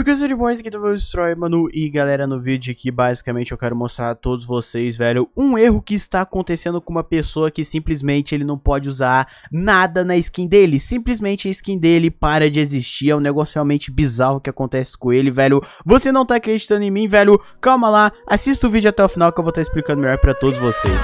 de Boys aqui do meu Destroy, mano, e galera, no vídeo aqui basicamente eu quero mostrar a todos vocês, velho, um erro que está acontecendo com uma pessoa que simplesmente ele não pode usar nada na skin dele, simplesmente a skin dele para de existir, é um negócio realmente bizarro que acontece com ele, velho, você não tá acreditando em mim, velho, calma lá, assista o vídeo até o final que eu vou estar tá explicando melhor pra todos vocês.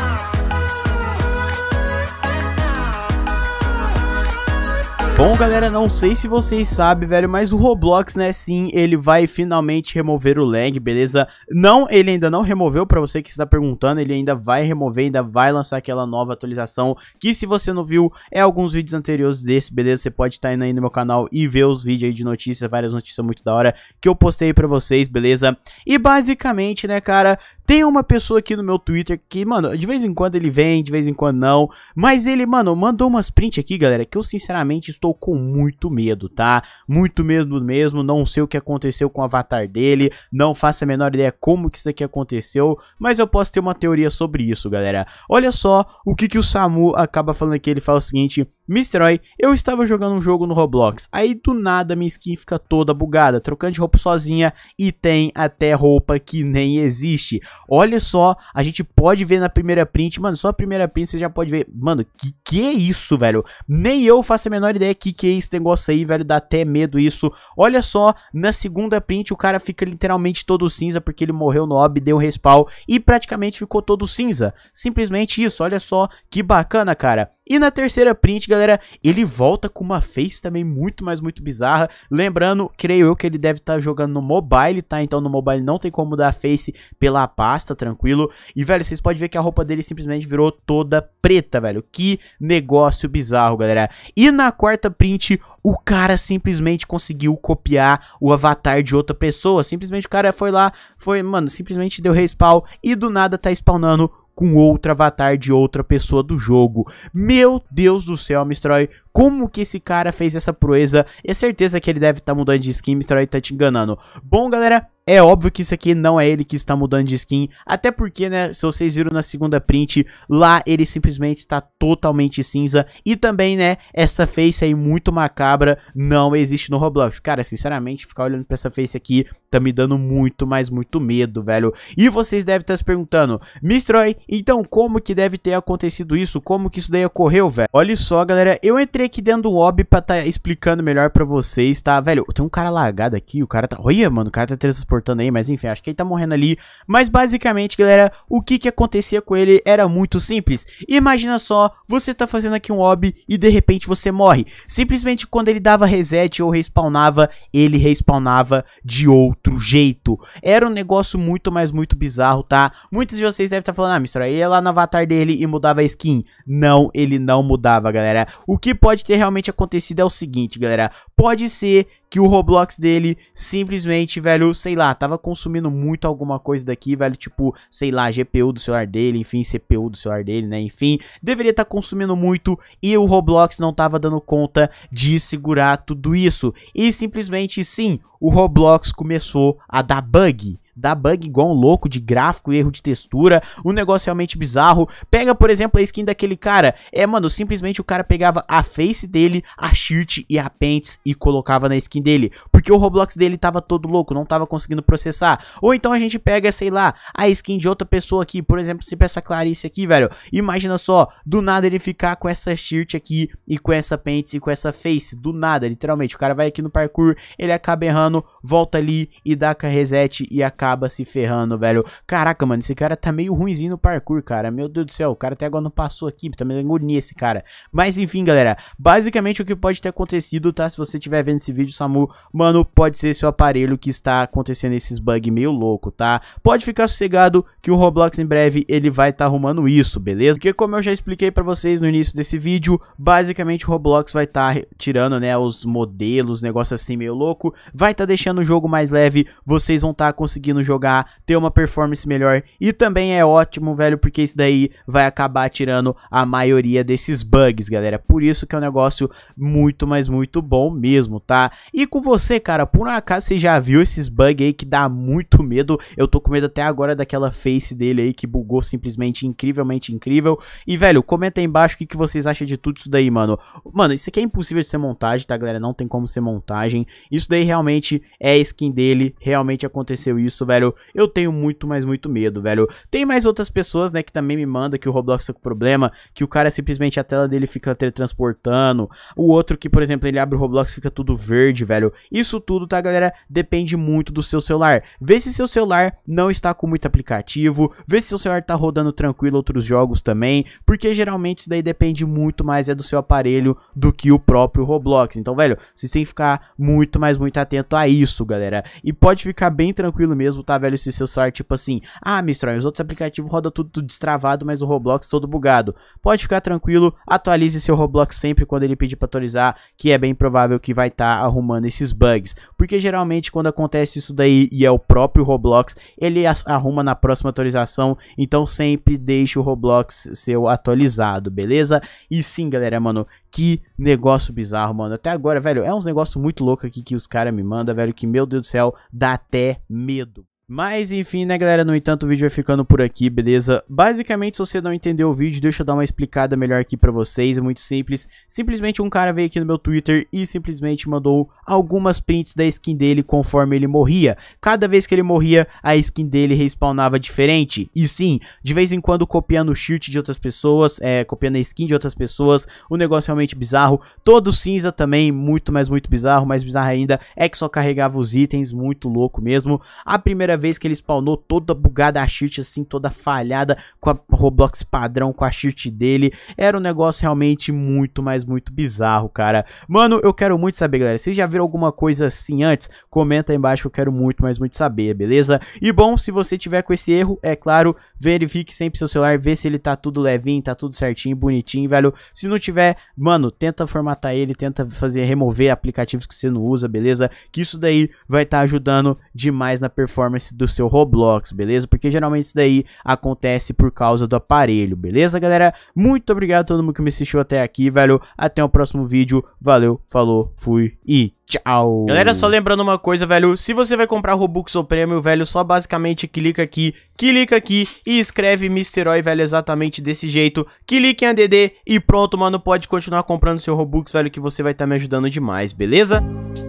Bom, galera, não sei se vocês sabem, velho, mas o Roblox, né, sim, ele vai finalmente remover o lag, beleza? Não, ele ainda não removeu, pra você que está perguntando, ele ainda vai remover, ainda vai lançar aquela nova atualização, que se você não viu, é alguns vídeos anteriores desse, beleza? Você pode estar tá indo aí no meu canal e ver os vídeos aí de notícias, várias notícias muito da hora que eu postei pra vocês, beleza? E basicamente, né, cara, tem uma pessoa aqui no meu Twitter que, mano, de vez em quando ele vem, de vez em quando não. Mas ele, mano, mandou umas print aqui, galera, que eu sinceramente estou com muito medo, tá? Muito mesmo mesmo. Não sei o que aconteceu com o avatar dele. Não faço a menor ideia como que isso aqui aconteceu. Mas eu posso ter uma teoria sobre isso, galera. Olha só o que, que o Samu acaba falando aqui. Ele fala o seguinte: Mistroy, eu estava jogando um jogo no Roblox. Aí do nada minha skin fica toda bugada, trocando de roupa sozinha e tem até roupa que nem existe. Olha só, a gente pode ver na primeira print, mano, só a primeira print você já pode ver. Mano, que que é isso, velho? Nem eu faço a menor ideia que que é esse negócio aí, velho, dá até medo isso. Olha só, na segunda print o cara fica literalmente todo cinza porque ele morreu no ob, deu respawn e praticamente ficou todo cinza. Simplesmente isso, olha só que bacana, cara. E na terceira print, galera, ele volta com uma face também muito, mas muito bizarra. Lembrando, creio eu que ele deve estar tá jogando no mobile, tá? Então no mobile não tem como dar face pela pá pasta, tranquilo. E, velho, vocês podem ver que a roupa dele simplesmente virou toda preta, velho. Que negócio bizarro, galera. E na quarta print, o cara simplesmente conseguiu copiar o avatar de outra pessoa. Simplesmente o cara foi lá, foi, mano, simplesmente deu respawn e do nada tá spawnando com outro avatar de outra pessoa do jogo. Meu Deus do céu, Mistroy, como que esse cara fez essa proeza. E é certeza que ele deve estar tá mudando de skin, Mr. está tá te enganando. Bom, galera, é óbvio que isso aqui não é ele que está mudando de skin, até porque, né, se vocês viram na segunda print, lá ele simplesmente está totalmente cinza, e também, né, essa face aí muito macabra não existe no Roblox. Cara, sinceramente, ficar olhando pra essa face aqui tá me dando muito, mas muito medo, velho. E vocês devem estar tá se perguntando, Mistroy, então como que deve ter acontecido isso? Como que isso daí ocorreu, velho? Olha só, galera, eu entrei aqui dentro do lobby pra tá explicando melhor pra vocês, tá? Velho, tem um cara largado aqui, o cara tá... Olha, mano, o cara tá transportando aí, mas enfim, acho que ele tá morrendo ali. Mas basicamente, galera, o que que acontecia com ele era muito simples. Imagina só, você tá fazendo aqui um lobby e de repente você morre. Simplesmente quando ele dava reset ou respawnava, ele respawnava de outro jeito. Era um negócio muito, mas muito bizarro, tá? Muitos de vocês devem estar tá falando, ah, mistura, ele ia lá no avatar dele e mudava a skin. Não, ele não mudava, galera. O que pode pode ter realmente acontecido é o seguinte, galera. Pode ser que o Roblox dele simplesmente, velho, sei lá, tava consumindo muito alguma coisa daqui, velho, tipo, sei lá, GPU do celular dele, enfim, CPU do celular dele, né, enfim, deveria estar tá consumindo muito e o Roblox não tava dando conta de segurar tudo isso. E simplesmente, sim, o Roblox começou a dar bug dá bug igual um louco de gráfico, erro de textura, um negócio é realmente bizarro. Pega, por exemplo, a skin daquele cara. É, mano, simplesmente o cara pegava a face dele, a shirt e a pants e colocava na skin dele. Porque o Roblox dele tava todo louco, não tava conseguindo processar. Ou então a gente pega, sei lá, a skin de outra pessoa aqui. Por exemplo, se essa Clarice aqui, velho. Imagina só, do nada ele ficar com essa shirt aqui e com essa pants e com essa face. Do nada, literalmente. O cara vai aqui no parkour, ele acaba errando, volta ali e dá com a reset e acaba acaba se ferrando, velho. Caraca, mano, esse cara tá meio ruimzinho no parkour, cara. Meu Deus do céu, o cara até agora não passou aqui, tá me agonia esse cara. Mas enfim, galera, basicamente o que pode ter acontecido, tá? Se você estiver vendo esse vídeo, Samu, mano, pode ser seu aparelho que está acontecendo esses bugs meio louco, tá? Pode ficar sossegado que o Roblox em breve ele vai estar tá arrumando isso, beleza? Porque como eu já expliquei pra vocês no início desse vídeo, basicamente o Roblox vai estar tá tirando, né, os modelos, negócio assim meio louco, vai estar tá deixando o jogo mais leve, vocês vão estar tá conseguindo conseguindo jogar, ter uma performance melhor. E também é ótimo, velho, porque isso daí vai acabar tirando a maioria desses bugs, galera. Por isso que é um negócio muito, mas muito bom mesmo, tá? E com você, cara, por um acaso você já viu esses bugs aí que dá muito medo. Eu tô com medo até agora daquela face dele aí que bugou simplesmente incrivelmente incrível. E, velho, comenta aí embaixo o que, que vocês acham de tudo isso daí, mano. Mano, isso aqui é impossível de ser montagem, tá, galera? Não tem como ser montagem. Isso daí realmente é skin dele, realmente aconteceu isso, velho, eu tenho muito, mas muito medo, velho. Tem mais outras pessoas, né, que também me mandam que o Roblox tá com problema, que o cara simplesmente a tela dele fica teletransportando. O outro que, por exemplo, ele abre o Roblox fica tudo verde, velho. Isso tudo, tá, galera? Depende muito do seu celular. Vê se seu celular não está com muito aplicativo, vê se seu celular tá rodando tranquilo outros jogos também, porque geralmente isso daí depende muito mais é do seu aparelho do que o próprio Roblox. Então, velho, vocês têm que ficar muito, mas muito atento a isso, galera. E pode ficar bem tranquilo mesmo mesmo, tá, velho? Se seu celular, tipo assim, ah, Mistral, os outros aplicativos rodam tudo, tudo destravado, mas o Roblox todo bugado. Pode ficar tranquilo, atualize seu Roblox sempre quando ele pedir pra atualizar, que é bem provável que vai estar tá arrumando esses bugs. Porque geralmente quando acontece isso daí e é o próprio Roblox, ele arruma na próxima atualização, então sempre deixe o Roblox seu atualizado, beleza? E sim, galera, mano, que negócio bizarro, mano. Até agora, velho, é uns negócios muito loucos aqui que os caras me mandam, velho, que, meu Deus do céu, dá até medo. Mas enfim, né galera, no entanto o vídeo vai ficando por aqui, beleza? Basicamente, se você não entendeu o vídeo, deixa eu dar uma explicada melhor aqui pra vocês, é muito simples. Simplesmente um cara veio aqui no meu Twitter e simplesmente mandou algumas prints da skin dele conforme ele morria. Cada vez que ele morria, a skin dele respawnava diferente. E sim, de vez em quando copiando o shirt de outras pessoas, é, copiando a skin de outras pessoas, um negócio é realmente bizarro. Todo cinza também, muito, mas muito bizarro, mais bizarro ainda, é que só carregava os itens, muito louco mesmo. A primeira primeira vez que ele spawnou toda bugada a cheat, assim, toda falhada, com a Roblox padrão, com a cheat dele. Era um negócio realmente muito, mas muito bizarro, cara. Mano, eu quero muito saber, galera. Vocês já viram alguma coisa assim antes? Comenta aí embaixo eu quero muito, mas muito saber, beleza? E bom, se você tiver com esse erro, é claro, verifique sempre seu celular, vê se ele tá tudo levinho, tá tudo certinho, bonitinho, velho. Se não tiver, mano, tenta formatar ele, tenta fazer remover aplicativos que você não usa, beleza? Que isso daí vai estar tá ajudando demais na performance acontece do seu Roblox, beleza? Porque geralmente isso daí acontece por causa do aparelho, beleza, galera? Muito obrigado a todo mundo que me assistiu até aqui, velho. Até o próximo vídeo. Valeu, falou, fui e Tchau. Galera, só lembrando uma coisa, velho. Se você vai comprar Robux ou Prêmio, velho, só basicamente clica aqui, clica aqui e escreve Misterói, velho, exatamente desse jeito. Clique em ADD e pronto, mano, pode continuar comprando seu Robux, velho, que você vai estar tá me ajudando demais, beleza?